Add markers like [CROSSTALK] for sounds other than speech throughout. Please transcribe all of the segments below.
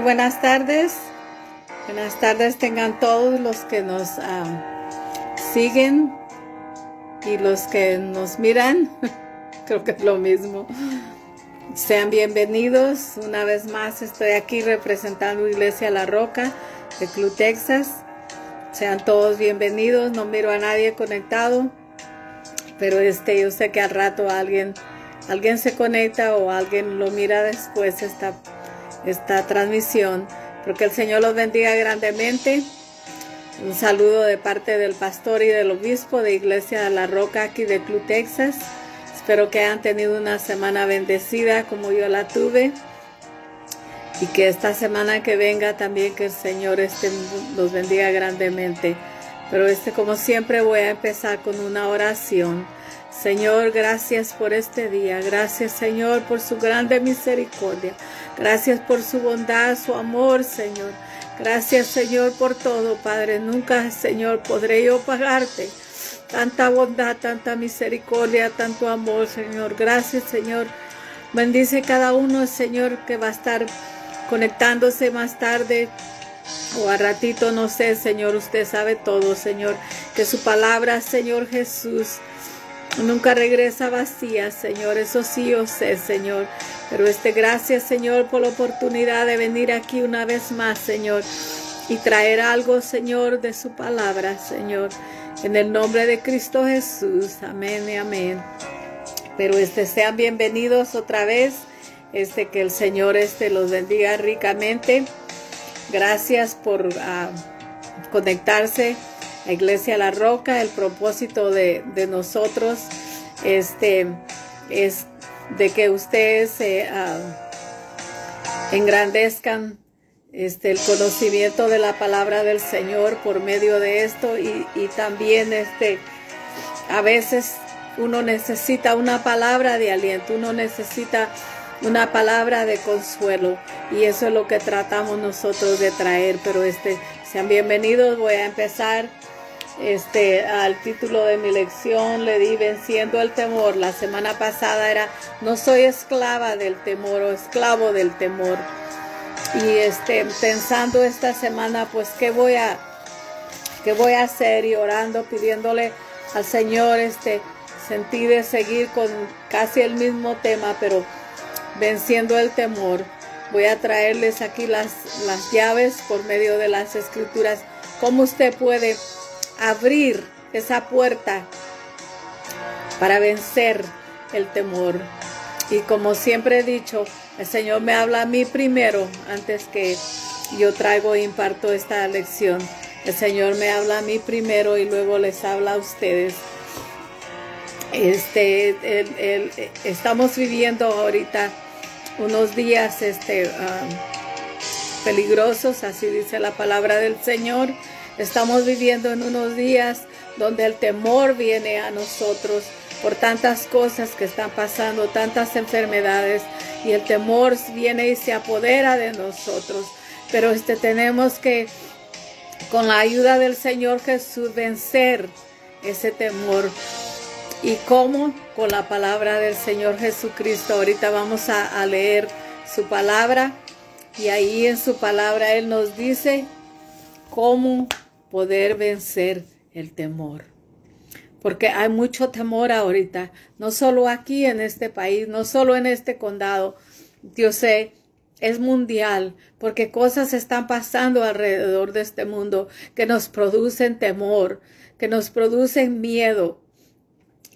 buenas tardes. Buenas tardes tengan todos los que nos ah, siguen y los que nos miran. [LAUGHS] Creo que es lo mismo. Sean bienvenidos. Una vez más estoy aquí representando Iglesia La Roca de Club Texas. Sean todos bienvenidos. No miro a nadie conectado. Pero este, yo sé que al rato alguien, alguien se conecta o alguien lo mira después esta esta transmisión. Porque el Señor los bendiga grandemente. Un saludo de parte del pastor y del obispo de Iglesia de la Roca aquí de Club Texas. Espero que hayan tenido una semana bendecida como yo la tuve. Y que esta semana que venga también que el Señor este, los bendiga grandemente. Pero este, como siempre, voy a empezar con una oración. Señor, gracias por este día. Gracias, Señor, por su grande misericordia. Gracias por su bondad, su amor, Señor. Gracias, Señor, por todo, Padre. Nunca, Señor, podré yo pagarte. Tanta bondad, tanta misericordia, tanto amor, Señor. Gracias, Señor. Bendice cada uno, Señor, que va a estar conectándose más tarde o a ratito, no sé, Señor. Usted sabe todo, Señor. Que su palabra, Señor Jesús, Nunca regresa vacía, Señor. Eso sí yo sé, Señor. Pero este gracias, Señor, por la oportunidad de venir aquí una vez más, Señor. Y traer algo, Señor, de su palabra, Señor. En el nombre de Cristo Jesús. Amén y amén. Pero este, sean bienvenidos otra vez. Este, que el Señor este, los bendiga ricamente. Gracias por ah, conectarse Iglesia La Roca, el propósito de, nosotros este, es de que ustedes eh, ah, engrandezcan este, el conocimiento de la palabra del Señor por medio de esto y, y también este, a veces uno necesita una palabra de aliento, uno necesita una palabra de consuelo y eso es lo que tratamos nosotros de traer, pero este, sean bienvenidos, voy a empezar este, al título de mi lección le di venciendo el temor. La semana pasada era no soy esclava del temor o esclavo del temor. Y este, pensando esta semana, pues qué voy a qué voy a hacer y orando, pidiéndole al Señor este sentí de seguir con casi el mismo tema, pero venciendo el temor. Voy a traerles aquí las, las llaves por medio de las escrituras. ¿Cómo usted puede abrir esa puerta para vencer el temor. Y como siempre he dicho, el Señor me habla a mí primero antes que yo traigo e imparto esta lección. El Señor me habla a mí primero y luego les habla a ustedes. Este, estamos viviendo ahorita unos días este, ah, peligrosos, así dice la palabra del Señor. Estamos viviendo en unos días donde el temor viene a nosotros por tantas cosas que están pasando, tantas enfermedades, y el temor viene y se apodera de nosotros. Pero este, tenemos que, con la ayuda del Señor Jesús, vencer ese temor. ¿Y cómo? Con la palabra del Señor Jesucristo. Ahorita vamos a, a leer su palabra y ahí en su palabra Él nos dice cómo poder vencer el temor. Porque hay mucho temor ahorita, no solo aquí en este país, no solo en este condado, yo sé, es mundial, porque cosas están pasando alrededor de este mundo que nos producen temor, que nos producen miedo,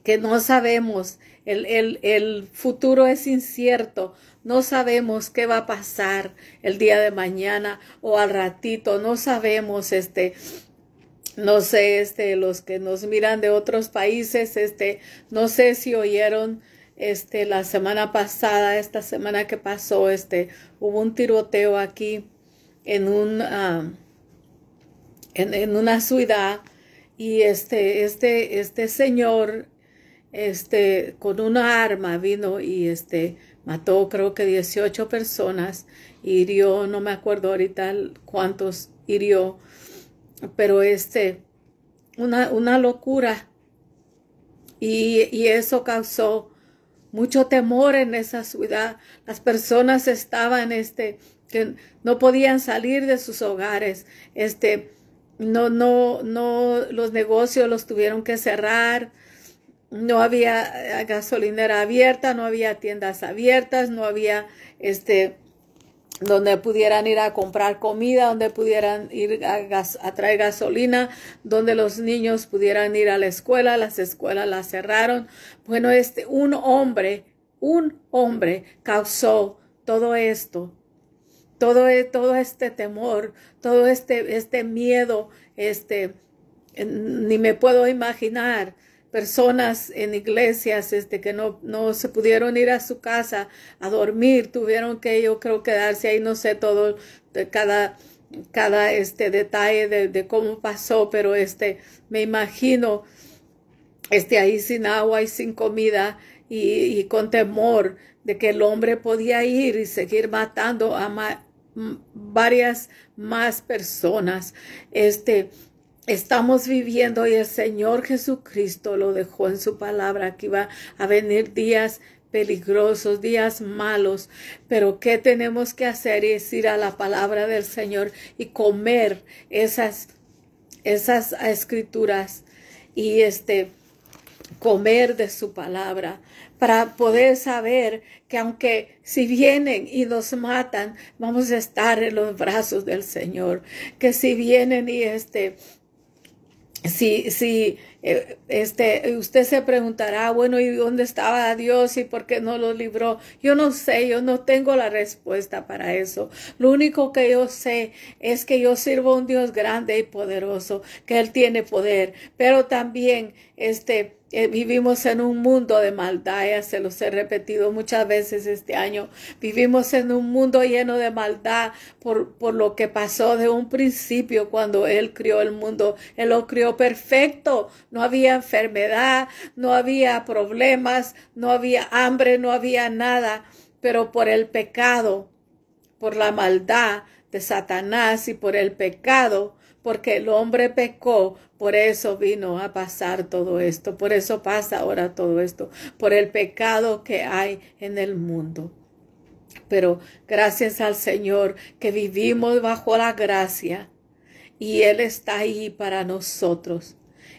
que no sabemos el, futuro es incierto. No sabemos qué va a pasar el día de mañana o al ratito. No sabemos, este, no sé, este, los que nos miran de otros países, este, no sé si oyeron, este, la semana pasada, esta semana que pasó, este, hubo un tiroteo aquí en un, ah, en, en una ciudad y este, este, este señor este, con una arma vino y este, mató creo que 18 personas, hirió, no me acuerdo ahorita cuántos hirió, pero este, una, locura. Y, y eso causó mucho temor en esa ciudad. Las personas estaban, este, que no podían salir de sus hogares, este, no, no, no, los negocios los tuvieron que cerrar, no había eh, gasolinera abierta, no había tiendas abiertas, no había este donde pudieran ir a comprar comida, donde pudieran ir a, traer gasolina, donde los niños pudieran ir a la escuela, las escuelas las cerraron. Bueno, este un hombre, un hombre causó todo esto. Todo, e, todo este temor, todo este, este miedo, este, ni me puedo imaginar personas en iglesias este, que no, no se pudieron ir a su casa a dormir, tuvieron que yo creo quedarse ahí, no sé todo, de cada, cada este, detalle de, cómo pasó, pero este, me imagino este, ahí sin agua y sin comida y, con temor de que el hombre podía ir y seguir matando a varias más personas. Este, estamos viviendo y el Señor Jesucristo lo dejó en su palabra que iba a venir días peligrosos, días malos, pero ¿qué tenemos que hacer? Es ir a la palabra del Señor y comer esas, esas escrituras y este, comer de su palabra para poder saber que aunque si vienen y nos matan, vamos a estar en los brazos del Señor, que si vienen y este si, si eh, este, usted se preguntará, bueno, ¿y dónde estaba Dios y por qué no lo libró? Yo no sé, yo no tengo la respuesta para eso. Lo único que yo sé es que yo sirvo a un Dios grande y poderoso, que Él tiene poder, pero también, este, vivimos en un mundo de maldad, ya se los he repetido muchas veces este año, vivimos en un mundo lleno de maldad por, por lo que pasó de un principio cuando Él crió el mundo, Él lo crió perfecto, no había enfermedad, no había problemas, no había hambre, no había nada, pero por el pecado, por la maldad de Satanás y por el pecado, porque el hombre pecó, por eso vino a pasar todo esto, por eso pasa ahora todo esto, por el pecado que hay en el mundo. Pero gracias al Señor que vivimos bajo la gracia y Él está ahí para nosotros.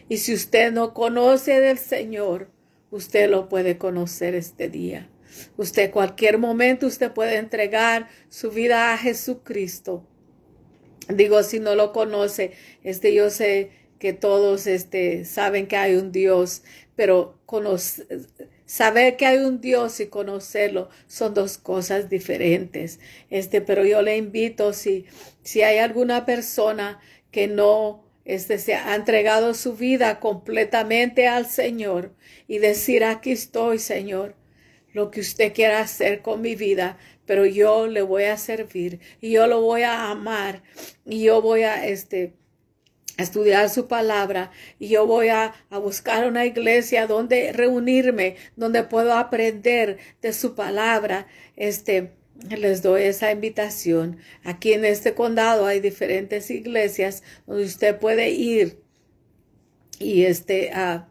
Y si usted no conoce del Señor, usted lo puede conocer este día. Usted cualquier momento usted puede entregar su vida a Jesucristo digo, si no lo conoce, este, yo sé que todos este, saben que hay un Dios, pero saber que hay un Dios y conocerlo son dos cosas diferentes. Este, pero yo le invito, si, si hay alguna persona que no este, se ha entregado su vida completamente al Señor y decir, aquí estoy, Señor, lo que usted quiera hacer con mi vida, pero yo le voy a servir y yo lo voy a amar y yo voy a este estudiar su palabra y yo voy a, buscar una iglesia donde reunirme, donde puedo aprender de su palabra. Este, les doy esa invitación. Aquí en este condado hay diferentes iglesias donde usted puede ir y este, a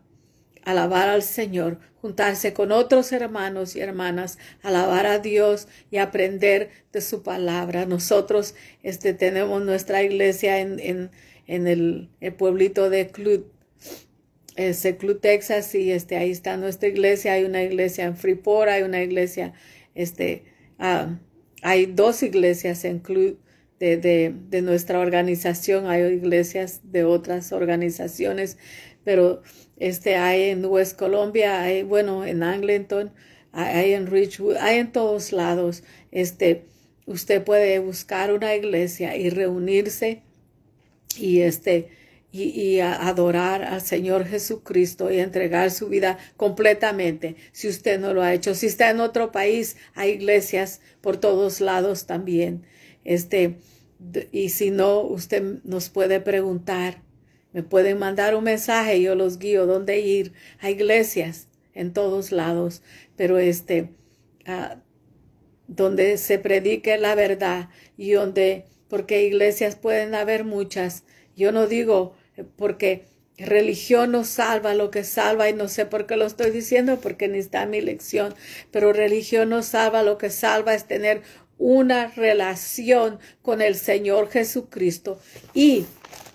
alabar al Señor juntarse con otros hermanos y hermanas, alabar a Dios y aprender de su palabra. Nosotros este, tenemos nuestra iglesia en, en, el, pueblito de Clute, Texas, y este, ahí está nuestra iglesia. Hay una iglesia en Freeport, hay una iglesia, este, ah, hay dos iglesias en Clute de, nuestra organización, hay iglesias de otras organizaciones, pero este, hay en West Colombia, hay, bueno, en Angleton, hay, en Richwood, hay en todos lados. Este, usted puede buscar una iglesia y reunirse y este, y, y adorar al Señor Jesucristo y entregar su vida completamente si usted no lo ha hecho. Si está en otro país, hay iglesias por todos lados también. Este, y si no, usted nos puede preguntar me pueden mandar un mensaje, yo los guío dónde ir. Hay iglesias en todos lados, pero este, ah, donde se predique la verdad y donde, porque iglesias pueden haber muchas. Yo no digo eh, porque religión no salva lo que salva y no sé por qué lo estoy diciendo porque ni está mi lección, pero religión no salva lo que salva es tener una relación con el Señor Jesucristo y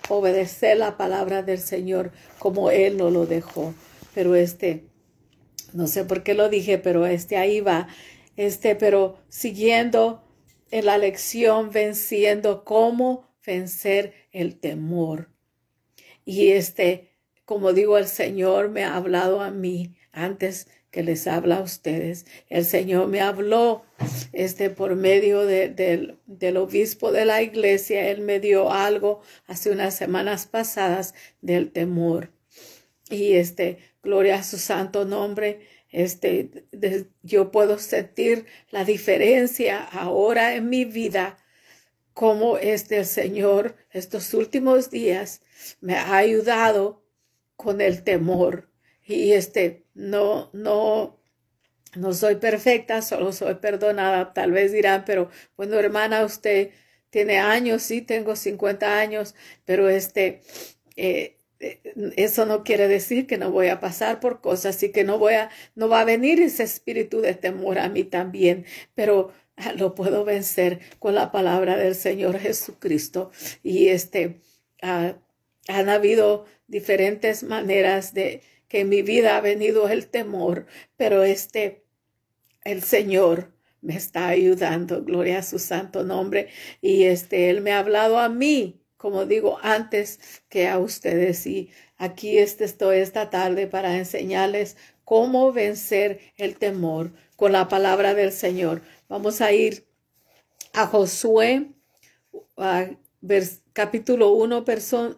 obedecer la palabra del Señor como Él no lo dejó. Pero este, no sé por qué lo dije, pero este ahí va, este, pero siguiendo en la lección, venciendo cómo vencer el temor. Y este, como digo, el Señor me ha hablado a mí antes que les habla a ustedes. El Señor me habló este, por medio del, del obispo de la iglesia. Él me dio algo hace unas semanas pasadas del temor. Y este, gloria a su santo nombre. Este, yo puedo sentir la diferencia ahora en mi vida como este el Señor estos últimos días me ha ayudado con el temor y este no, no, no soy perfecta, solo soy perdonada. Tal vez dirán, pero bueno, hermana, usted tiene años, sí, tengo 50 años, pero este, eh, eso no quiere decir que no voy a pasar por cosas y que no voy a, no va a venir ese espíritu de temor a mí también, pero ah, lo puedo vencer con la palabra del Señor Jesucristo. Y este, ah, han habido diferentes maneras de, que en mi vida ha venido el temor, pero este, el Señor me está ayudando, gloria a su santo nombre, y este, Él me ha hablado a mí, como digo, antes que a ustedes, y aquí este, estoy esta tarde para enseñarles cómo vencer el temor con la palabra del Señor. Vamos a ir a Josué, capítulo 1,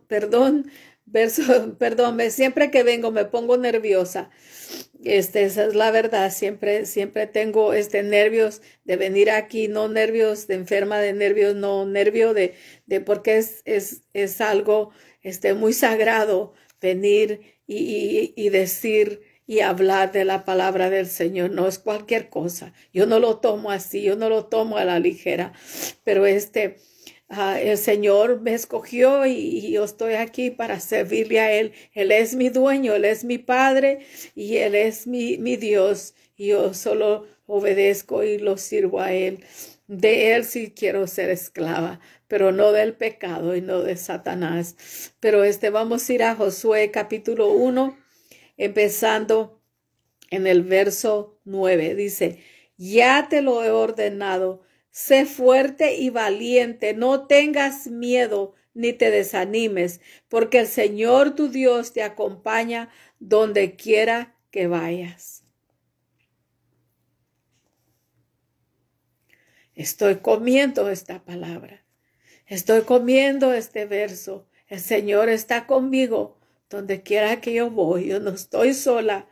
perdón, verso, [LAUGHS] perdón, siempre que vengo me pongo nerviosa. Este, esa es la verdad, siempre, siempre tengo este nervios de venir aquí, no nervios de enferma de nervios, no nervio de, de porque es, es, es algo este, muy sagrado venir y, y, y decir y hablar de la palabra del Señor. No es cualquier cosa. Yo no lo tomo así, yo no lo tomo a la ligera. Pero este, Ah, el Señor me escogió y, yo estoy aquí para servirle a Él. Él es mi dueño, Él es mi Padre y Él es mi, mi Dios. Y yo solo obedezco y lo sirvo a Él. De Él sí quiero ser esclava, pero no del pecado y no de Satanás. Pero este, vamos a ir a Josué capítulo 1, empezando en el verso 9. Dice, ya te lo he ordenado Sé fuerte y valiente, no tengas miedo ni te desanimes, porque el Señor tu Dios te acompaña donde quiera que vayas. Estoy comiendo esta palabra, estoy comiendo este verso. El Señor está conmigo donde quiera que yo voy, yo no estoy sola,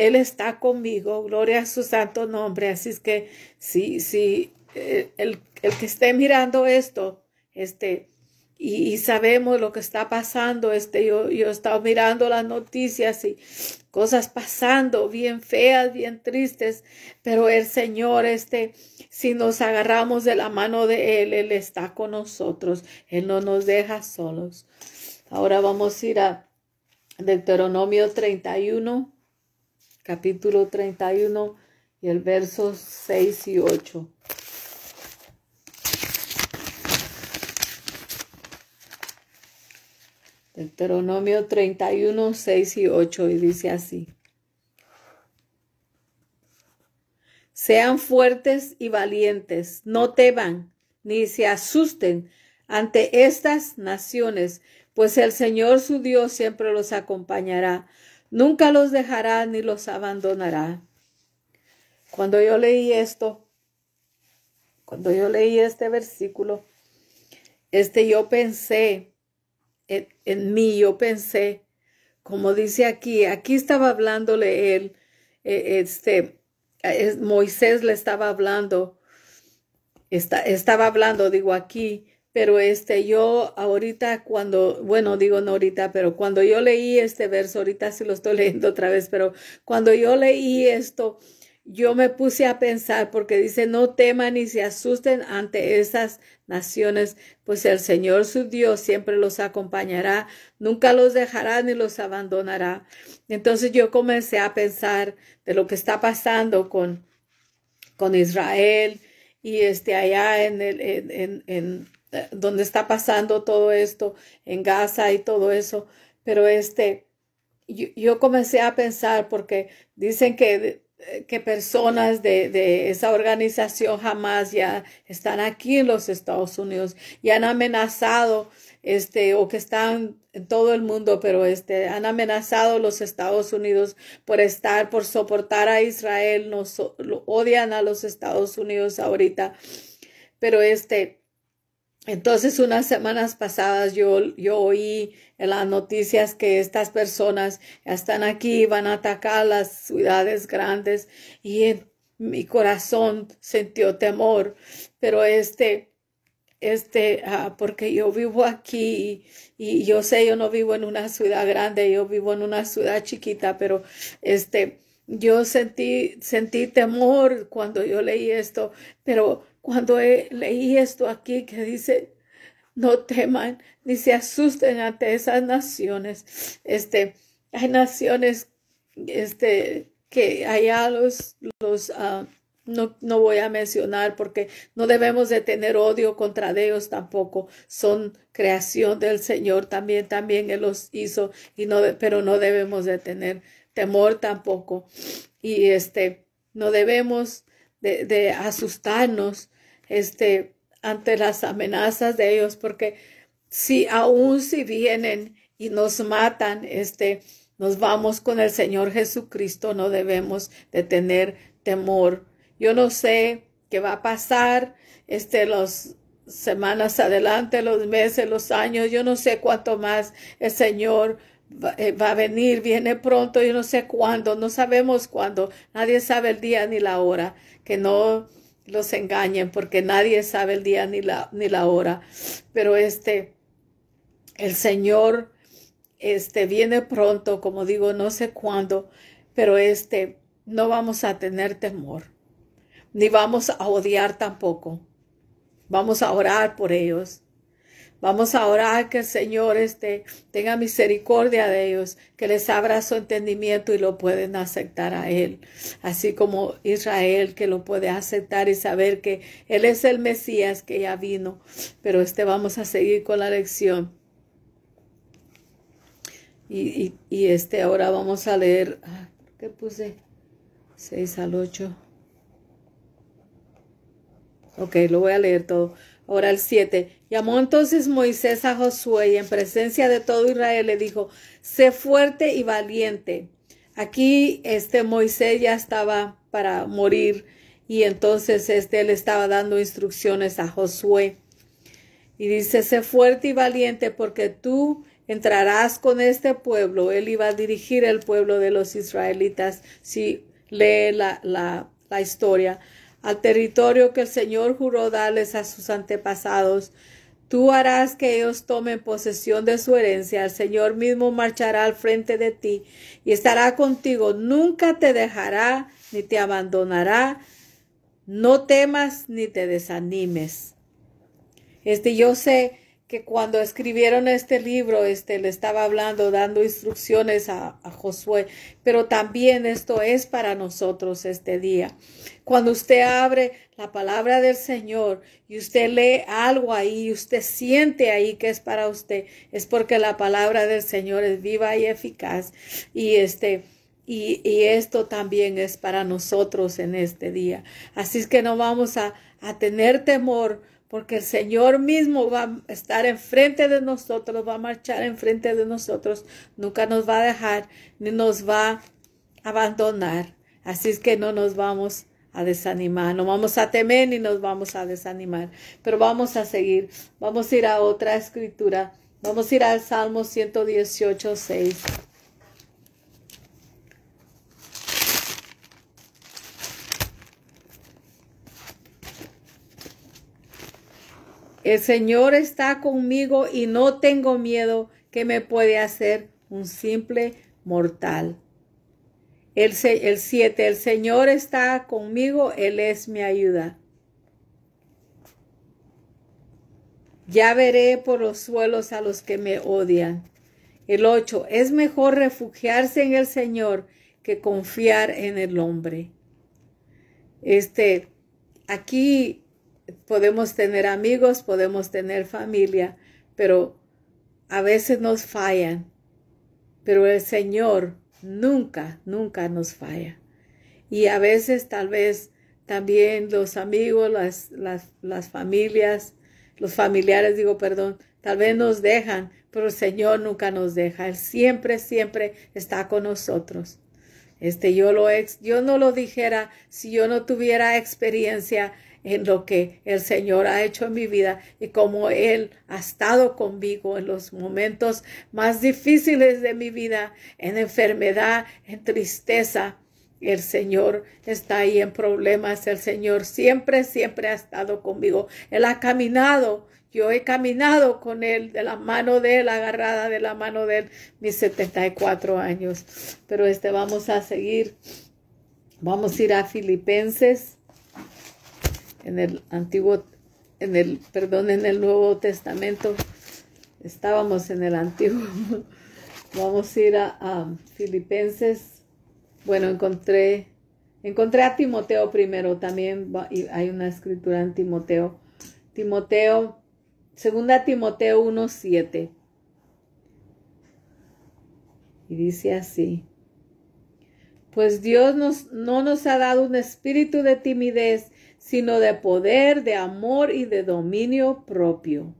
él está conmigo, gloria a su santo nombre. Así es que si, sí, eh, el, el, que esté mirando esto, este, y, sabemos lo que está pasando, este, yo, yo he estado mirando las noticias y cosas pasando bien feas, bien tristes, pero el Señor, este, si nos agarramos de la mano de Él, Él está con nosotros, Él no nos deja solos. Ahora vamos a ir a Deuteronomio 31 capítulo 31 y el verso 6 y 8. Deuteronomio 31, 6 y 8 y dice así. Sean fuertes y valientes, no teman ni se asusten ante estas naciones, pues el Señor su Dios siempre los acompañará Nunca los dejará ni los abandonará. Cuando yo leí esto, cuando yo leí este versículo, este yo pensé, en, mí yo pensé, como dice aquí, aquí estaba hablándole él, e, este, Moisés le estaba hablando, está, estaba hablando, digo aquí, pero este, yo ahorita cuando, bueno, digo no ahorita, pero cuando yo leí este verso, ahorita sí lo estoy [LAUGHS] leyendo otra vez, pero cuando yo leí esto, yo me puse a pensar porque dice, no teman ni se asusten ante esas naciones, pues el Señor su Dios siempre los acompañará, nunca los dejará ni los abandonará. Entonces yo comencé a pensar de lo que está pasando con, con Israel y este allá en, el, en, en, en donde está pasando todo esto en Gaza y todo eso, pero este, yo, comencé a pensar porque dicen que, que personas de, de, esa organización jamás ya están aquí en los Estados Unidos y han amenazado este o que están en todo el mundo, pero este han amenazado los Estados Unidos por estar por soportar a Israel, nos odian a los Estados Unidos ahorita. Pero este entonces, unas semanas pasadas yo, yo oí en las noticias que estas personas están aquí, van a atacar las ciudades grandes y mi corazón sintió temor, pero este, este, ah, porque yo vivo aquí y, y, yo sé, yo no vivo en una ciudad grande, yo vivo en una ciudad chiquita, pero este, yo sentí, sentí temor cuando yo leí esto, pero cuando leí esto aquí que dice, no teman ni se asusten ante esas naciones. Este, hay naciones este, que allá los, los ah, no, no, voy a mencionar porque no debemos de tener odio contra ellos tampoco. Son creación del Señor también, también Él los hizo, y no, pero no debemos de tener temor tampoco. Y este, no debemos de, asustarnos este, ante las amenazas de ellos, porque si aún si vienen y nos matan, este, nos vamos con el Señor Jesucristo, no debemos de tener temor. Yo no sé qué va a pasar, este, los, semanas adelante, los meses, los años, yo no sé cuánto más el Señor eh, va, a venir, viene pronto, yo no sé cuándo, no sabemos cuándo, nadie sabe el día ni la hora, que no los engañen porque nadie sabe el día ni la, ni la hora, pero este, el Señor, este, viene pronto, como digo, no sé cuándo, pero este, no vamos a tener temor, ni vamos a odiar tampoco. Vamos a orar por ellos. Vamos a orar que el Señor este, tenga misericordia de ellos, que les abra su entendimiento y lo pueden aceptar a Él. Así como Israel que lo puede aceptar y saber que Él es el Mesías que ya vino. Pero este vamos a seguir con la lección. Y, y este ahora vamos a leer, ah, ¿qué puse? 6 al 8. Ok, lo voy a leer todo. Ahora el 7. Llamó entonces Moisés a Josué y en presencia de todo Israel le dijo, sé fuerte y valiente. Aquí este Moisés ya estaba para morir y entonces este le estaba dando instrucciones a Josué. Y dice, sé fuerte y valiente porque tú entrarás con este pueblo. Él iba a dirigir el pueblo de los israelitas, si lee la, la historia, al territorio que el Señor juró darles a sus antepasados Tú harás que ellos tomen posesión de su herencia. El Señor mismo marchará al frente de ti y estará contigo. Nunca te dejará ni te abandonará. No temas ni te desanimes. Este yo sé que cuando escribieron este libro, este, le estaba hablando, dando instrucciones a, Josué, pero también esto es para nosotros este día. Cuando usted abre la palabra del Señor y usted lee algo ahí, y usted siente ahí que es para usted, es porque la palabra del Señor es viva y eficaz y este, y, esto también es para nosotros en este día. Así es que no vamos a tener temor porque el Señor mismo va a estar enfrente de nosotros, va a marchar enfrente de nosotros, nunca nos va a dejar ni nos va a abandonar. Así es que no nos vamos a desanimar, no vamos a temer ni nos vamos a desanimar, pero vamos a seguir, vamos a ir a otra escritura, vamos a ir al Salmo 118, 6. El Señor está conmigo y no tengo miedo que me puede hacer un simple mortal. El 7, el, el Señor está conmigo, Él es mi ayuda. Ya veré por los suelos a los que me odian. El 8, es mejor refugiarse en el Señor que confiar en el hombre. Este, aquí podemos tener amigos, podemos tener familia, pero a veces nos fallan. Pero el Señor nunca, nunca nos falla. Y a veces tal vez también los amigos, las, las, las familias, los familiares, digo, perdón, tal vez nos dejan, pero el Señor nunca nos deja. Él siempre, siempre está con nosotros. Este, yo, lo yo no lo dijera si yo no tuviera experiencia en lo que el Señor ha hecho en mi vida y como Él ha estado conmigo en los momentos más difíciles de mi vida, en enfermedad, en tristeza. El Señor está ahí en problemas. El Señor siempre, siempre ha estado conmigo. Él ha caminado. Yo he caminado con Él, de la mano de Él, agarrada de la mano de Él, mis 74 años. Pero este vamos a seguir. Vamos a ir a Filipenses en el antiguo, en el, perdón, en el Nuevo Testamento, estábamos en el antiguo. [LAUGHS] Vamos a ir a, Filipenses. Bueno, encontré, encontré a Timoteo primero también. Hay una escritura en Timoteo. Timoteo, segunda Timoteo 1.7. Y dice así. Pues Dios nos, no nos ha dado un espíritu de timidez, sino de poder, de amor y de dominio propio.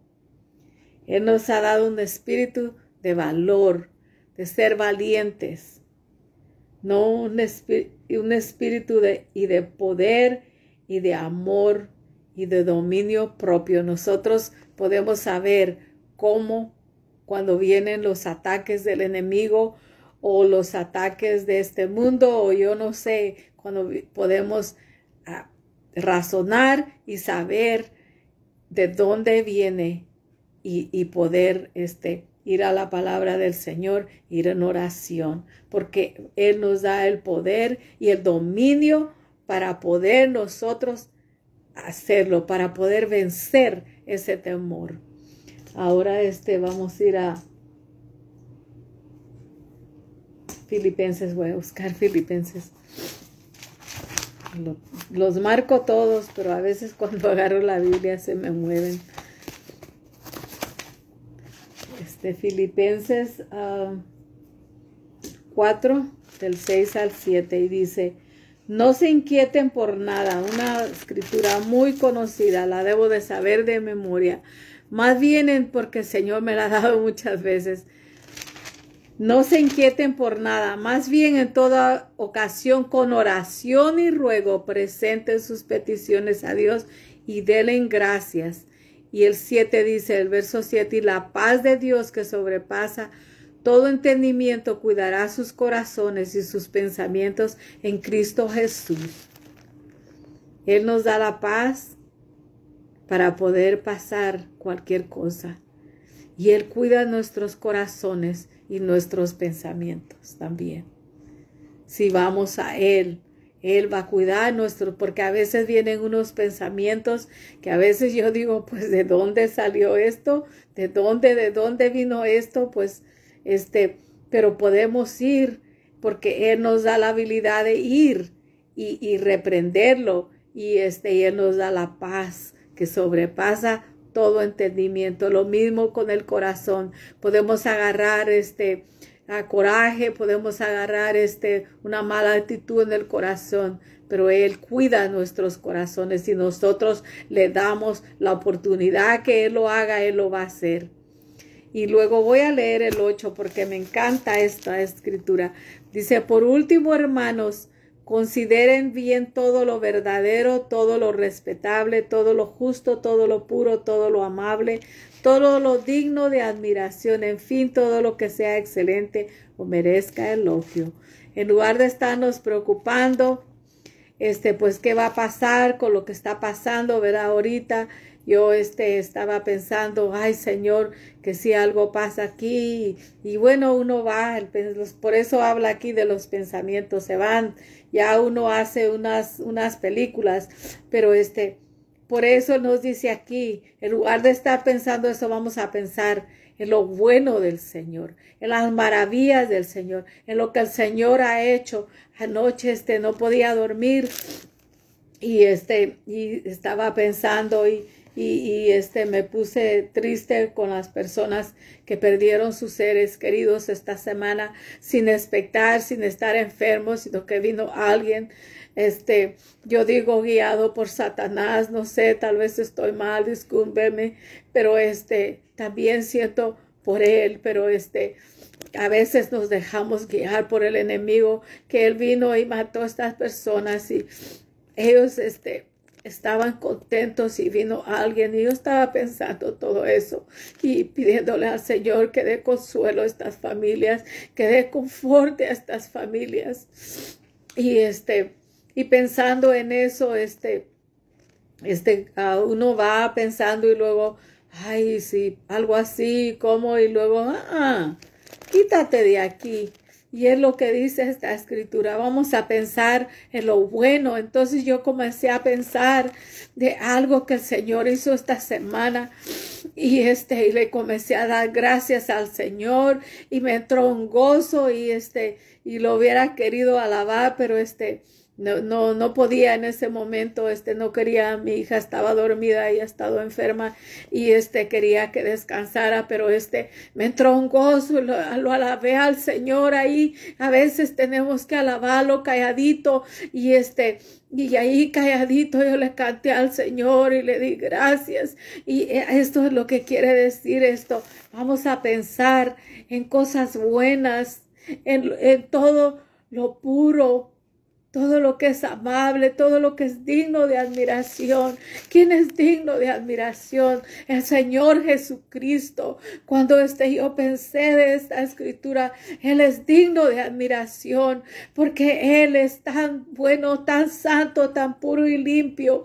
Él nos ha dado un espíritu de valor, de ser valientes, no un, espíritu de, y de poder y de amor y de dominio propio. Nosotros podemos saber cómo cuando vienen los ataques del enemigo o los ataques de este mundo o yo no sé, cuando podemos razonar y saber de dónde viene y, poder este, ir a la palabra del Señor, ir en oración, porque Él nos da el poder y el dominio para poder nosotros hacerlo, para poder vencer ese temor. Ahora este, vamos a ir a Filipenses, voy a buscar Filipenses los marco todos, pero a veces cuando [LAUGHS] agarro la Biblia se me mueven. Este, Filipenses 4, ah, del 6 al 7, y dice, no se inquieten por nada, una escritura muy conocida, la debo de saber de memoria. Más bien porque el Señor me la ha dado muchas veces. No se inquieten por nada, más bien en toda ocasión con oración y ruego presenten sus peticiones a Dios y denle gracias. Y el 7 dice, el verso 7, y la paz de Dios que sobrepasa todo entendimiento cuidará sus corazones y sus pensamientos en Cristo Jesús. Él nos da la paz para poder pasar cualquier cosa y Él cuida nuestros corazones y nuestros pensamientos también. Si vamos a Él, Él va a cuidar nuestros, porque a veces vienen unos pensamientos que a veces yo digo, pues de dónde salió esto, de dónde, de dónde vino esto, pues este, pero podemos ir porque Él nos da la habilidad de ir y, y reprenderlo y este, y Él nos da la paz que sobrepasa todo entendimiento. Lo mismo con el corazón. Podemos agarrar este a coraje, podemos agarrar este una mala actitud en el corazón, pero él cuida nuestros corazones y nosotros le damos la oportunidad que él lo haga, él lo va a hacer. Y luego voy a leer el 8 porque me encanta esta escritura. Dice, por último, hermanos, Consideren bien todo lo verdadero, todo lo respetable, todo lo justo, todo lo puro, todo lo amable, todo lo digno de admiración, en fin, todo lo que sea excelente o merezca elogio. En lugar de estarnos preocupando, este, pues, qué va a pasar con lo que está pasando, ¿verdad? Ahorita yo este, estaba pensando, ay Señor, que si algo pasa aquí, y, bueno, uno va, por eso habla aquí de los pensamientos, se van ya uno hace unas, unas películas, pero este, por eso nos dice aquí, en lugar de estar pensando eso, vamos a pensar en lo bueno del Señor, en las maravillas del Señor, en lo que el Señor ha hecho. Anoche este, no podía dormir y, este, y estaba pensando y, y, este me puse triste con las personas que perdieron sus seres queridos esta semana sin expectar, sin estar enfermos, sino que vino alguien este, yo digo guiado por Satanás, no sé, tal vez estoy mal, discúlpeme, pero este, también siento por él, pero este, a veces nos dejamos guiar por el enemigo, que él vino y mató a estas personas y ellos, este, estaban contentos y vino alguien y yo estaba pensando todo eso y pidiéndole al Señor que dé consuelo a estas familias, que dé conforte a estas familias. Y este y pensando en eso, este este uno va pensando y luego, ay, sí, algo así, cómo y luego, ah, ah quítate de aquí. Y es lo que dice esta escritura. Vamos a pensar en lo bueno. Entonces yo comencé a pensar de algo que el Señor hizo esta semana. Y este, y le comencé a dar gracias al Señor. Y me entró un gozo. Y este, y lo hubiera querido alabar, pero este, no, no, no podía en ese momento, este, no quería, mi hija estaba dormida, y ha estado enferma y este, quería que descansara, pero este, me entró un gozo, lo, alabé al Señor ahí, a veces tenemos que alabarlo calladito y este, y ahí calladito yo le canté al Señor y le di gracias. Y eh, esto es lo que quiere decir esto. Vamos a pensar en cosas buenas, en, en todo lo puro, todo lo que es amable, todo lo que es digno de admiración. ¿Quién es digno de admiración? El Señor Jesucristo. Cuando este, yo pensé de esta escritura, Él es digno de admiración porque Él es tan bueno, tan santo, tan puro y limpio.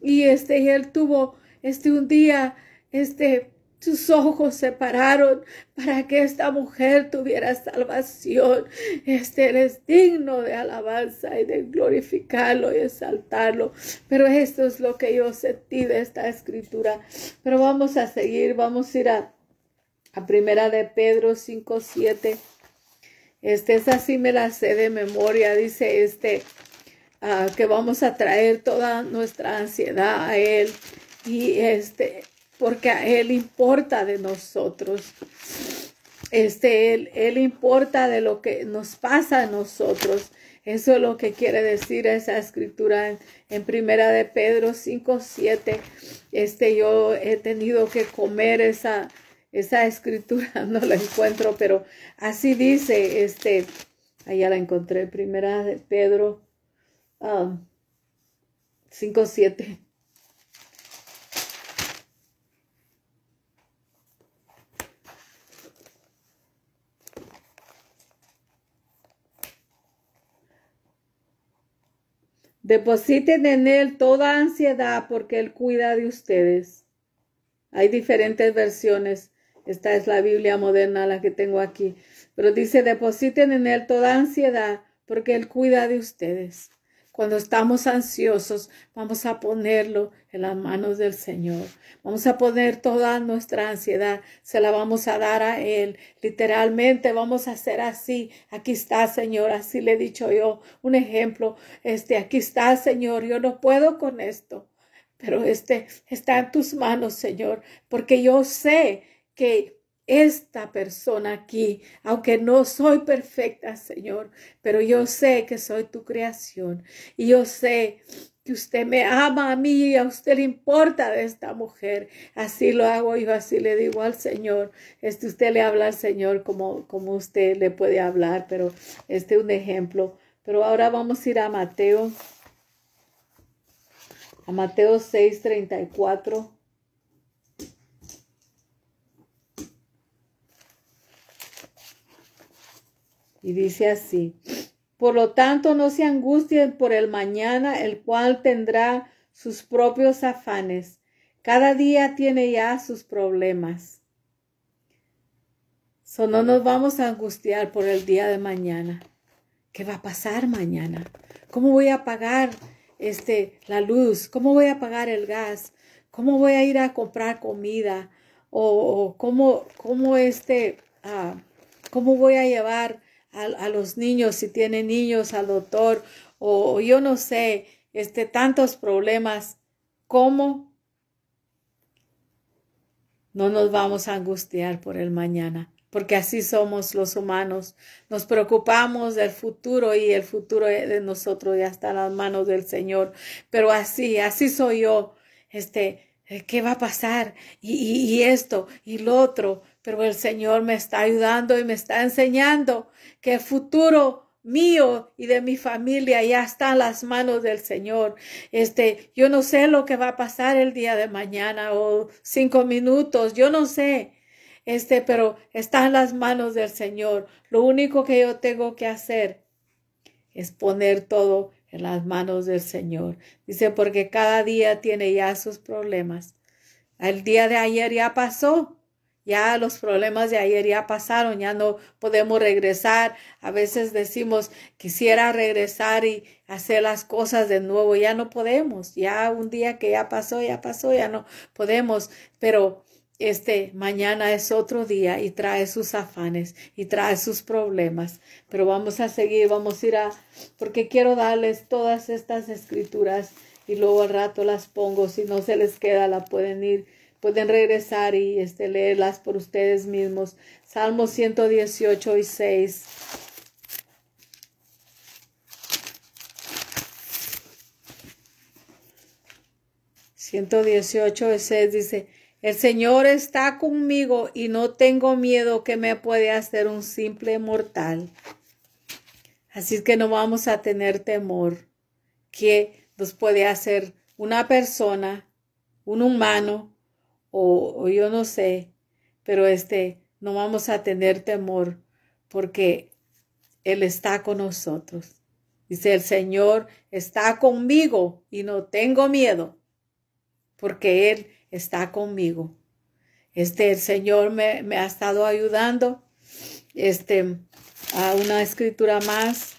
Y este, Él tuvo este un día, este, sus ojos se pararon para que esta mujer tuviera salvación. Este eres digno de alabanza y de glorificarlo y exaltarlo. Pero esto es lo que yo sentí de esta escritura. Pero vamos a seguir, vamos a ir a, primera de Pedro 5, 7. Este, es así me la sé de memoria, dice este, ah, que vamos a traer toda nuestra ansiedad a Él. Y este, porque Él importa de nosotros. Este, él, él importa de lo que nos pasa a nosotros. Eso es lo que quiere decir esa escritura en primera de Pedro 5, 7. Este, yo he tenido que comer esa, esa escritura, [LAUGHS] no la encuentro, pero así dice, este, allá la encontré, primera de Pedro 5:7. 5, 7. Depositen en Él toda ansiedad porque Él cuida de ustedes. Hay diferentes versiones. Esta es la Biblia moderna, la que tengo aquí. Pero dice, depositen en Él toda ansiedad porque Él cuida de ustedes. Cuando estamos ansiosos, vamos a ponerlo en las manos del Señor. Vamos a poner toda nuestra ansiedad, se la vamos a dar a Él. Literalmente vamos a hacer así. Aquí está, Señor, así le he dicho yo. Un ejemplo, este, aquí está, Señor, yo no puedo con esto. Pero este está en tus manos, Señor, porque yo sé que esta persona aquí, aunque no soy perfecta, Señor, pero yo sé que soy tu creación y yo sé que usted me ama a mí y a usted le importa de esta mujer. Así lo hago yo, así le digo al Señor. Este, usted le habla al Señor como, como usted le puede hablar, pero este es un ejemplo. Pero ahora vamos a ir a Mateo, a Mateo 6, 34. Y dice así, por lo tanto no se angustien por el mañana, el cual tendrá sus propios afanes. Cada día tiene ya sus problemas. So, no nos vamos a angustiar por el día de mañana. ¿Qué va a pasar mañana? ¿Cómo voy a pagar este, la luz? ¿Cómo voy a pagar el gas? ¿Cómo voy a ir a comprar comida? ¿O, cómo, cómo, este, ah, cómo voy a llevar a, los niños, si tiene niños, al doctor, o, yo no sé, este, tantos problemas, ¿cómo no nos vamos a angustiar por el mañana? porque así somos los humanos. Nos preocupamos del futuro y el futuro de nosotros ya está en las manos del Señor. Pero así, así soy yo. Este, ¿qué va a pasar? y esto, y lo otro. Pero el Señor me está ayudando y me está enseñando que el futuro mío y de mi familia ya está en las manos del Señor. Este, yo no sé lo que va a pasar el día de mañana o cinco minutos, yo no sé. Este, pero está en las manos del Señor. Lo único que yo tengo que hacer es poner todo en las manos del Señor. Dice, porque cada día tiene ya sus problemas. El día de ayer ya pasó, ya los problemas de ayer ya pasaron, ya no podemos regresar. A veces decimos, quisiera regresar y hacer las cosas de nuevo, ya no podemos. Ya un día que ya pasó, ya pasó, ya no podemos. Pero este mañana es otro día y trae sus afanes y trae sus problemas. Pero vamos a seguir, vamos a ir a, porque quiero darles todas estas escrituras y luego al rato las pongo. Si no se les queda, la pueden ir Pueden regresar y este, leerlas por ustedes mismos. Salmos 118 y 6. y 6 dice, el Señor está conmigo y no tengo miedo que me puede hacer un simple mortal. Así que no vamos a tener temor que nos puede hacer una persona, un humano, o, yo no sé, pero este, no vamos a tener temor porque Él está con nosotros. Dice el Señor está conmigo y no tengo miedo porque Él está conmigo. Este, el Señor me, me ha estado ayudando. Este, a una escritura más.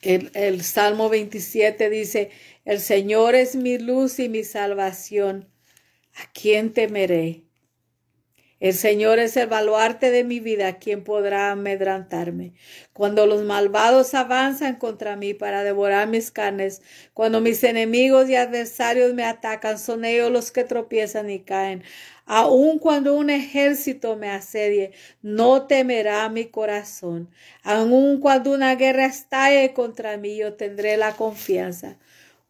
El, el Salmo 27 dice, el Señor es mi luz y mi salvación. ¿A quién temeré? El Señor es el baluarte de mi vida, ¿quién podrá amedrantarme? Cuando los malvados avanzan contra mí para devorar mis carnes, cuando mis enemigos y adversarios me atacan, son ellos los que tropiezan y caen. Aun cuando un ejército me asedie, no temerá mi corazón. Aun cuando una guerra estalle contra mí, yo tendré la confianza.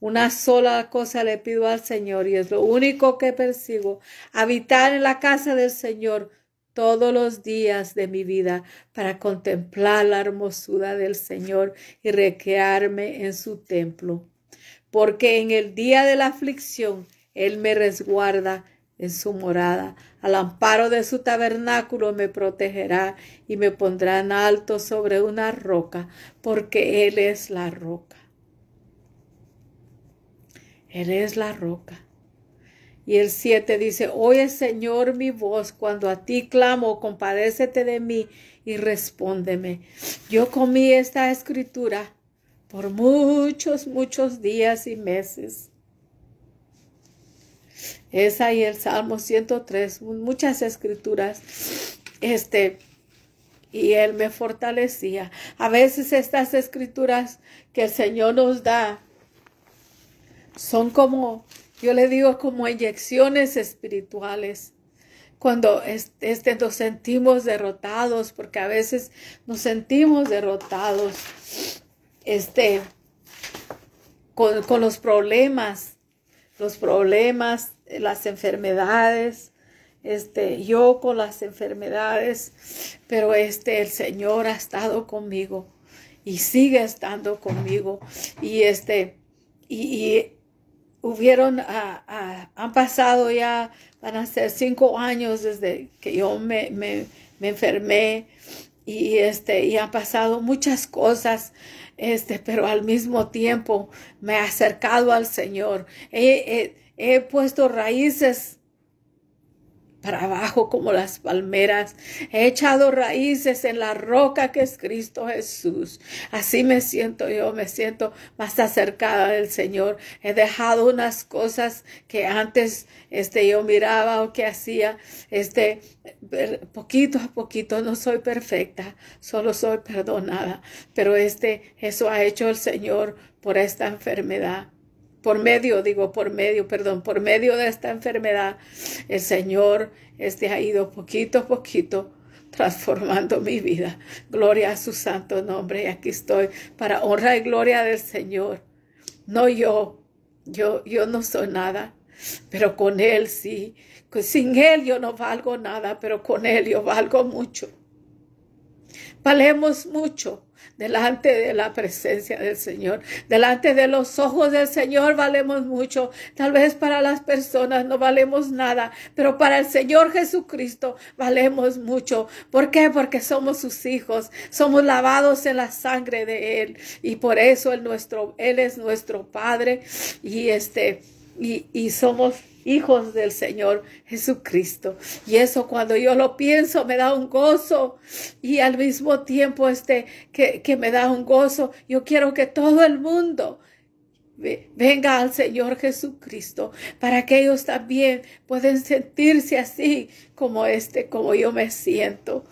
Una sola cosa le pido al Señor y es lo único que persigo, habitar en la casa del Señor todos los días de mi vida para contemplar la hermosura del Señor y recrearme en su templo. Porque en el día de la aflicción Él me resguarda en su morada. Al amparo de su tabernáculo me protegerá y me pondrá en alto sobre una roca, porque Él es la roca. Eres la roca. Y el 7 dice, oye Señor mi voz cuando a ti clamo, compadécete de mí y respóndeme. Yo comí esta escritura por muchos, muchos días y meses. Es ahí el Salmo 103, muchas escrituras. Este, y Él me fortalecía. A veces estas escrituras que el Señor nos da, son como, yo le digo, como inyecciones espirituales. Cuando este, nos sentimos derrotados, porque a veces nos sentimos derrotados este, con, los problemas, los problemas, las enfermedades, este, yo con las enfermedades, pero este, el Señor ha estado conmigo y sigue estando conmigo. Y este, y, hubieron, ah, ah, han pasado ya, van a ser cinco años desde que yo me, me, enfermé y este y han pasado muchas cosas este pero al mismo tiempo me he acercado al Señor he puesto raíces para abajo como las palmeras. He echado raíces en la roca que es Cristo Jesús. Así me siento yo, me siento más acercada del Señor. He dejado unas cosas que antes este, yo miraba o que hacía. Este, poquito a poquito, no soy perfecta, solo soy perdonada. Pero este, eso ha hecho el Señor por esta enfermedad por medio, digo, por medio, perdón, por medio de esta enfermedad, el Señor este, ha ido poquito a poquito transformando mi vida. Gloria a su santo nombre. Y aquí estoy para honra y gloria del Señor. No yo, yo, yo no soy nada, pero con Él sí. Pues sin Él yo no valgo nada, pero con Él yo valgo mucho. Valemos mucho delante de la presencia del Señor, delante de los ojos del Señor valemos mucho. Tal vez para las personas no valemos nada, pero para el Señor Jesucristo valemos mucho. ¿Por qué? Porque somos sus hijos, somos lavados en la sangre de Él y por eso Él, nuestro, él es nuestro Padre y, este, y somos hijos del Señor Jesucristo. Y eso cuando yo lo pienso me da un gozo y al mismo tiempo este que, me da un gozo, yo quiero que todo el mundo venga al Señor Jesucristo para que ellos también puedan sentirse así como este, como yo me siento.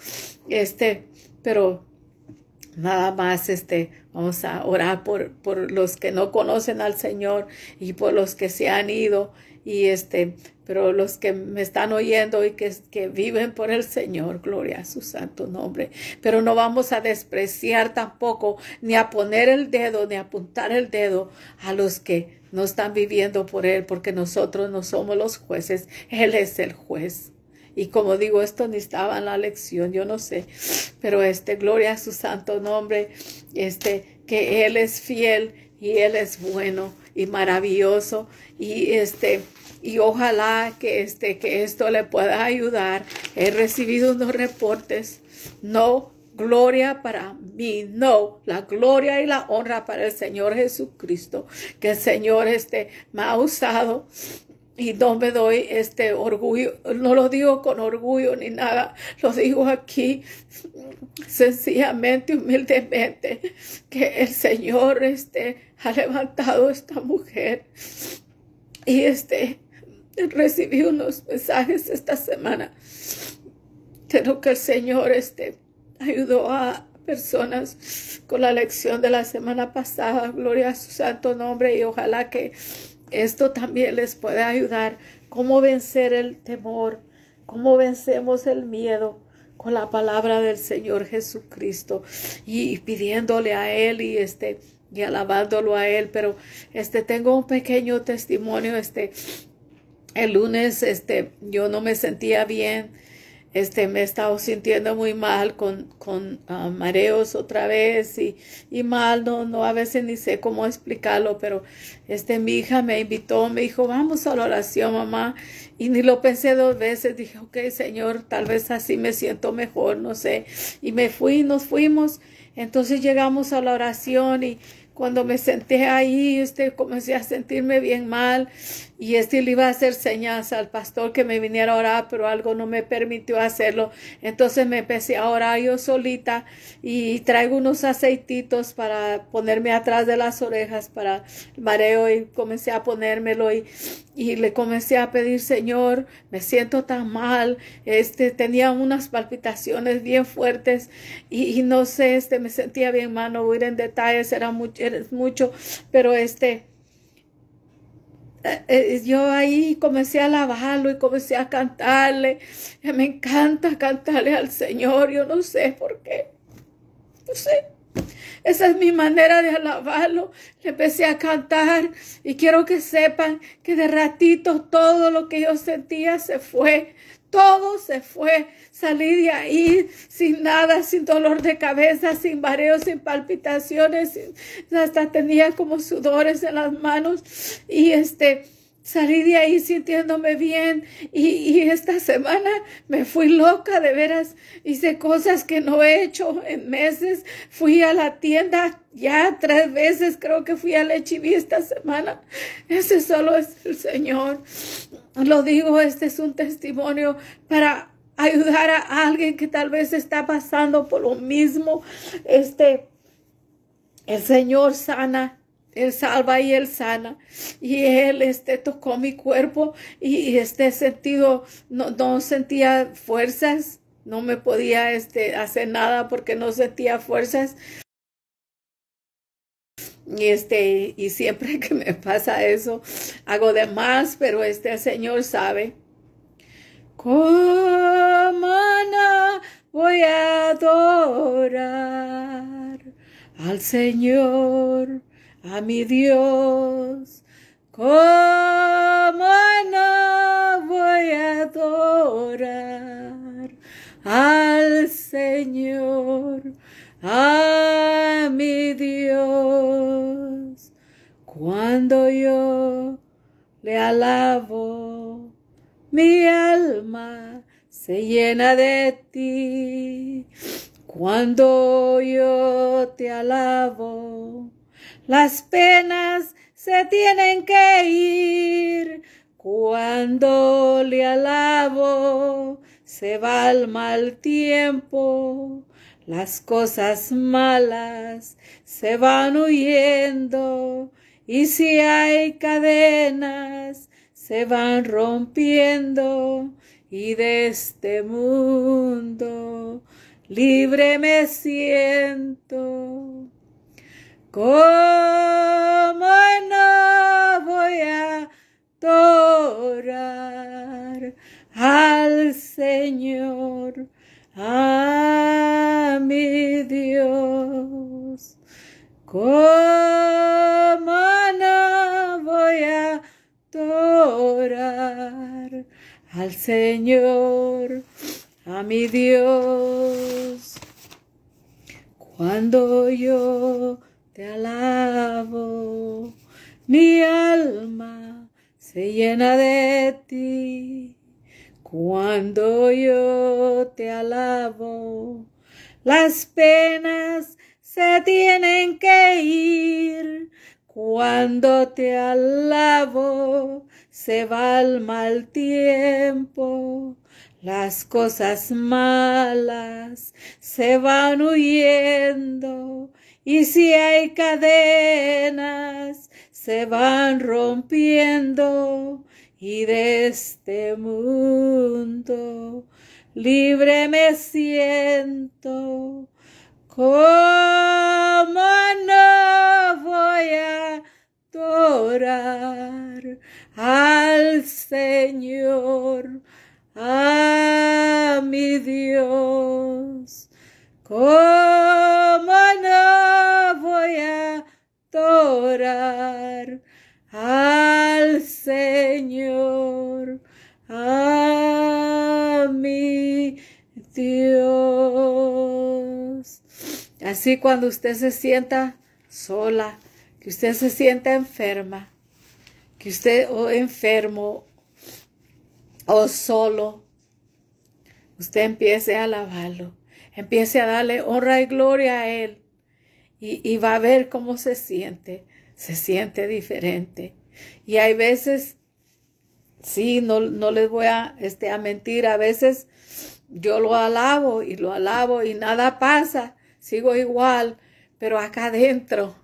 Este, pero nada más este vamos a orar por, por los que no conocen al Señor y por los que se han ido y este, pero los que me están oyendo y que, que viven por el Señor, gloria a su santo nombre. Pero no vamos a despreciar tampoco, ni a poner el dedo, ni a apuntar el dedo a los que no están viviendo por Él, porque nosotros no somos los jueces, Él es el juez. Y como digo, esto ni estaba en la lección, yo no sé, pero este, gloria a su santo nombre, este, que Él es fiel y Él es bueno y maravilloso y este y ojalá que este que esto le pueda ayudar. He recibido unos reportes no gloria para mí, no, la gloria y la honra para el Señor Jesucristo, que el Señor este me ha usado y no me doy este orgullo, no lo digo con orgullo ni nada, lo digo aquí sencillamente, humildemente, que el Señor este, ha levantado esta mujer. Y este, recibí unos mensajes esta semana. Creo que el Señor este, ayudó a personas con la lección de la semana pasada. Gloria a su santo nombre y ojalá que esto también les puede ayudar cómo vencer el temor, cómo vencemos el miedo con la palabra del Señor Jesucristo y, pidiéndole a Él y este y alabándolo a Él. Pero este tengo un pequeño testimonio. Este el lunes este yo no me sentía bien este, me he estado sintiendo muy mal con, con ah, mareos otra vez y, y, mal, no, no, a veces ni sé cómo explicarlo, pero este, mi hija me invitó, me dijo, vamos a la oración, mamá, y ni lo pensé dos veces, dije, ok, Señor, tal vez así me siento mejor, no sé, y me fui, nos fuimos, entonces llegamos a la oración y cuando me senté ahí, este, comencé a sentirme bien mal y este le iba a hacer señas al pastor que me viniera a orar, pero algo no me permitió hacerlo. Entonces me empecé a orar yo solita y traigo unos aceititos para ponerme atrás de las orejas para el mareo y comencé a ponérmelo y, y le comencé a pedir, Señor, me siento tan mal, este, tenía unas palpitaciones bien fuertes y, no sé, este, me sentía bien mal, no voy a ir en detalles, era mucho, era mucho pero este, eh, eh, yo ahí comencé a alabarlo y comencé a cantarle. Me encanta cantarle al Señor, yo no sé por qué. No sé. Esa es mi manera de alabarlo. Le empecé a cantar y quiero que sepan que de ratito todo lo que yo sentía se fue. Todo se fue. Salí de ahí sin nada, sin dolor de cabeza, sin mareos, sin palpitaciones, hasta tenía como sudores en las manos y este salí de ahí sintiéndome bien y, esta semana me fui loca de veras, hice cosas que no he hecho en meses, fui a la tienda ya tres veces, creo que fui al HIV e esta semana, ese solo es el Señor. Lo digo, este es un testimonio para ayudar a alguien que tal vez está pasando por lo mismo. Este, el Señor sana él salva y Él sana. Y Él este, tocó mi cuerpo y, este sentido, no, sentía fuerzas, no me podía este, hacer nada porque no sentía fuerzas. Y este, y siempre [LAUGHS] que me pasa eso, hago de más, pero este Señor sabe. Comana, voy a adorar al Señor a mi Dios. ¿Cómo no voy a adorar al Señor, a mi Dios? Cuando yo le alabo, mi alma se llena de ti. Cuando yo te alabo, las penas se tienen que ir. Cuando le alabo, se va al mal tiempo. Las cosas malas se van huyendo y si hay cadenas se van rompiendo y de este mundo libre me siento. ¿Cómo no voy a adorar al Señor, a mi Dios? ¿Cómo no voy a adorar al Señor, a mi Dios? Cuando yo te alabo, mi alma se llena de ti. Cuando yo te alabo, las penas se tienen que ir. Cuando te alabo, se va al mal tiempo. Las cosas malas se van huyendo y si hay cadenas, se van rompiendo y de este mundo libre me siento. ¿Cómo no voy a adorar al Señor, a mi Dios? ¿Cómo no voy a adorar al Señor, a mi Dios? Así cuando usted se sienta sola, que usted se sienta enferma, que usted o enfermo o solo, usted empiece a alabarlo Empiece a darle honra y gloria a Él y, y va a ver cómo se siente. Se siente diferente. Y hay veces, sí, no, no les voy a, este, a mentir, a veces yo lo alabo y lo alabo y nada pasa, sigo igual, pero acá adentro.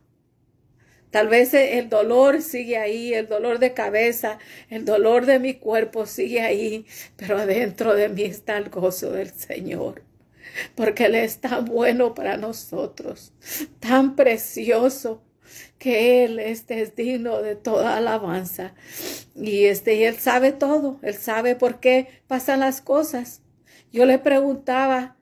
Tal vez el dolor sigue ahí, el dolor de cabeza, el dolor de mi cuerpo sigue ahí, pero adentro de mí está el gozo del Señor porque Él es tan bueno para nosotros, tan precioso que Él este, es digno de toda alabanza. Y, este, y Él sabe todo, Él sabe por qué pasan las cosas. Yo le preguntaba,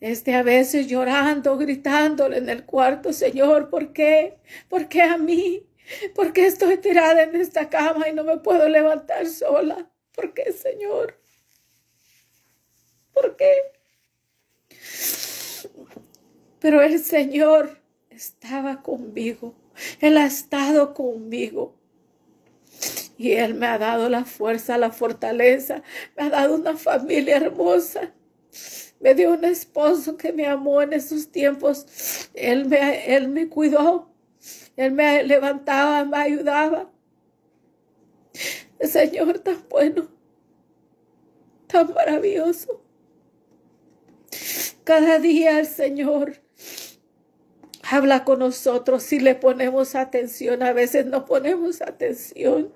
este, a veces llorando, gritándole en el cuarto, Señor, ¿por qué? ¿Por qué a mí? ¿Por qué estoy tirada en esta cama y no me puedo levantar sola? ¿Por qué, Señor? ¿Por qué? Pero el Señor estaba conmigo. Él ha estado conmigo. Y Él me ha dado la fuerza, la fortaleza. Me ha dado una familia hermosa. Me dio un esposo que me amó en esos tiempos. Él me, él me cuidó. Él me levantaba, me ayudaba. El Señor tan bueno, tan maravilloso. Cada día el Señor habla con nosotros si le ponemos atención. A veces no ponemos atención.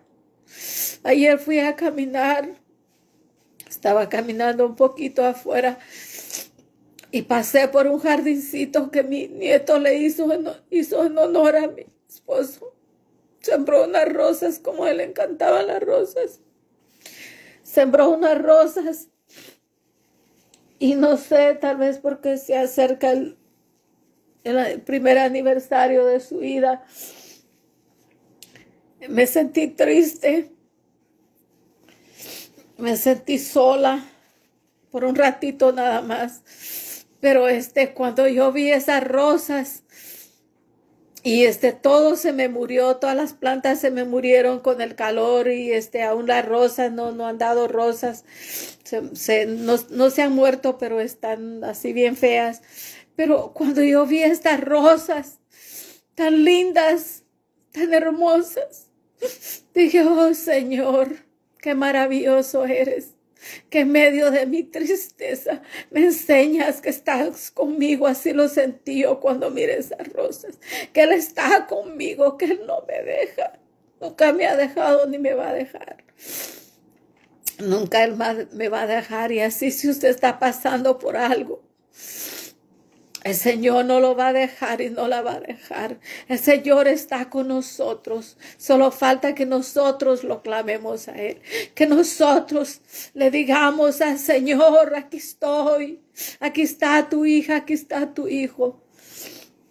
Ayer fui a caminar. Estaba caminando un poquito afuera y pasé por un jardincito que mi nieto le hizo en, hizo en honor a mi esposo. Sembró unas rosas como él le encantaban las rosas. Sembró unas rosas y no sé, tal vez porque se acerca el, primer aniversario de su vida, me sentí triste, me sentí sola por un ratito nada más. Pero este, cuando yo vi esas rosas, y este todo se me murió, todas las plantas se me murieron con el calor y este aún las rosas no no han dado rosas. no, no se han muerto, pero están así bien feas. Pero cuando yo vi estas rosas tan lindas, tan hermosas, [LAUGHS] dije, "Oh, Señor, qué maravilloso eres." que en medio de mi tristeza me enseñas que estás conmigo, así lo sentí yo cuando miré esas rosas, que Él está conmigo, que Él no me deja, nunca me ha dejado ni me va a dejar. Nunca Él me va a dejar y así si usted está pasando por algo, el Señor no lo va a dejar y no la va a dejar. El Señor está con nosotros. Solo falta que nosotros lo clamemos a Él. Que nosotros le digamos al Señor, aquí estoy. Aquí está tu hija, aquí está tu hijo.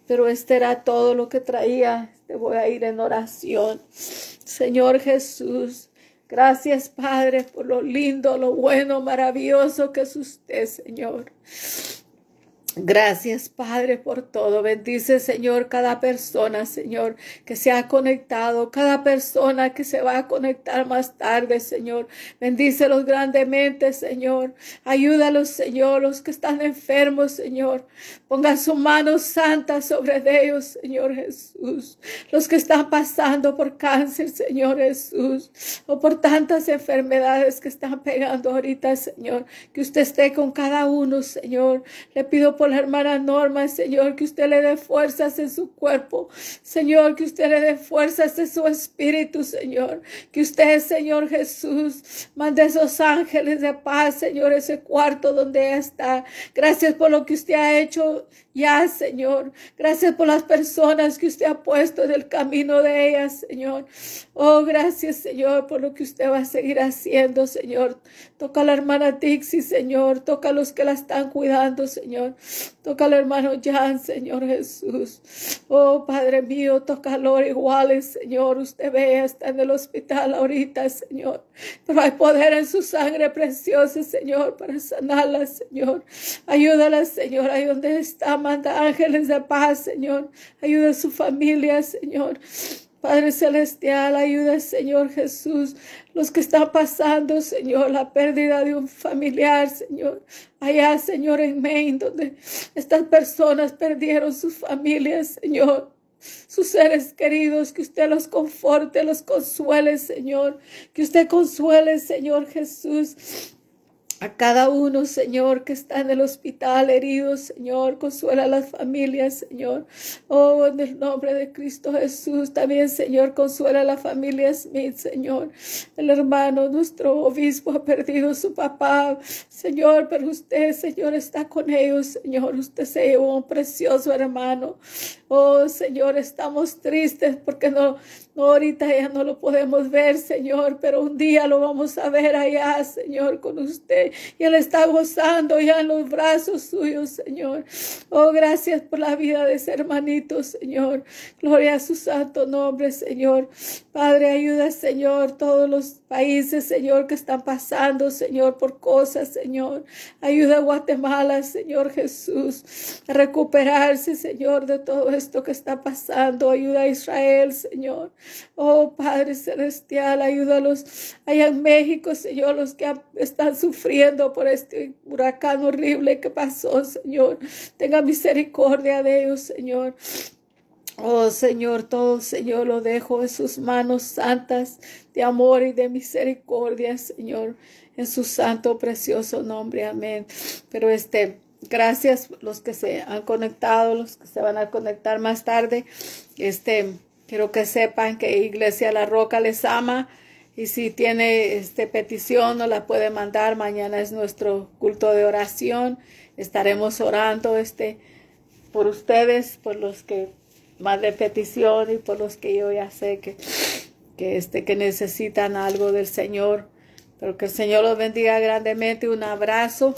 Pero este era todo lo que traía. Te voy a ir en oración. Señor Jesús, gracias Padre por lo lindo, lo bueno, maravilloso que es usted, Señor. Gracias, Padre, por todo. Bendice, Señor, cada persona, Señor, que se ha conectado, cada persona que se va a conectar más tarde, Señor. Bendícelos grandemente, Señor. Ayúdalos, Señor, los que están enfermos, Señor. Ponga su mano santa sobre ellos, Señor Jesús. Los que están pasando por cáncer, Señor Jesús, o por tantas enfermedades que están pegando ahorita, Señor. Que usted esté con cada uno, Señor. Le pido por la hermana Norma, Señor, que usted le dé fuerzas en su cuerpo. Señor, que usted le dé fuerzas en su espíritu, Señor. Que usted, Señor Jesús, mande esos ángeles de paz, Señor, ese cuarto donde está. Gracias por lo que usted ha hecho Tchau! Então, Ya, Señor, gracias por las personas que usted ha puesto en el camino de ellas, Señor. Oh, gracias, Señor, por lo que usted va a seguir haciendo, Señor. Toca a la hermana Dixie, Señor. Toca a los que la están cuidando, Señor. Toca al hermano Jan, Señor Jesús. Oh, Padre mío, toca a los iguales, Señor. Usted ve, está en el hospital ahorita, Señor. Pero hay poder en su sangre preciosa, Señor, para sanarla, Señor. Ayúdala, Señor, ahí donde está, manda ángeles de paz, Señor. Ayuda a su familia, Señor. Padre Celestial, ayuda, Señor Jesús, los que están pasando, Señor, la pérdida de un familiar, Señor. Allá, Señor, en Maine, donde estas personas perdieron sus familias, Señor sus seres queridos, que usted los conforte, los consuele, Señor, que usted consuele, Señor Jesús, a cada uno, Señor, que está en el hospital herido, Señor, consuela a las familias, Señor. Oh, en el nombre de Cristo Jesús, también, Señor, consuela a las familias, Smith, Señor. El hermano, nuestro obispo, ha perdido su papá, Señor, pero usted, Señor, está con ellos, Señor. Usted se llevó un precioso hermano. Oh, Señor, estamos tristes porque no, ahorita ya no lo podemos ver, Señor, pero un día lo vamos a ver allá, Señor, con usted. Y Él está gozando ya en los brazos suyos, Señor. Oh, gracias por la vida de ese hermanito, Señor. Gloria a su santo nombre, Señor. Padre, ayuda, Señor, todos los países, Señor, que están pasando, Señor, por cosas, Señor. Ayuda a Guatemala, Señor Jesús, a recuperarse, Señor, de todo esto que está pasando. Ayuda a Israel, Señor. Oh Padre Celestial, ayúdalos allá en México, Señor, los que están sufriendo por este huracán horrible que pasó, Señor. Tenga misericordia de ellos, Señor. Oh Señor, todo Señor lo dejo en sus manos santas de amor y de misericordia, Señor, en su santo precioso nombre. Amén. Pero este, gracias los que se han conectado, los que se van a conectar más tarde. Este, Quiero que sepan que Iglesia La Roca les ama y si tiene este, petición no la puede mandar. Mañana es nuestro culto de oración. Estaremos orando este, por ustedes, por los que más de petición y por los que yo ya sé que, que, este, que necesitan algo del Señor. Pero que el Señor los bendiga grandemente. Un abrazo.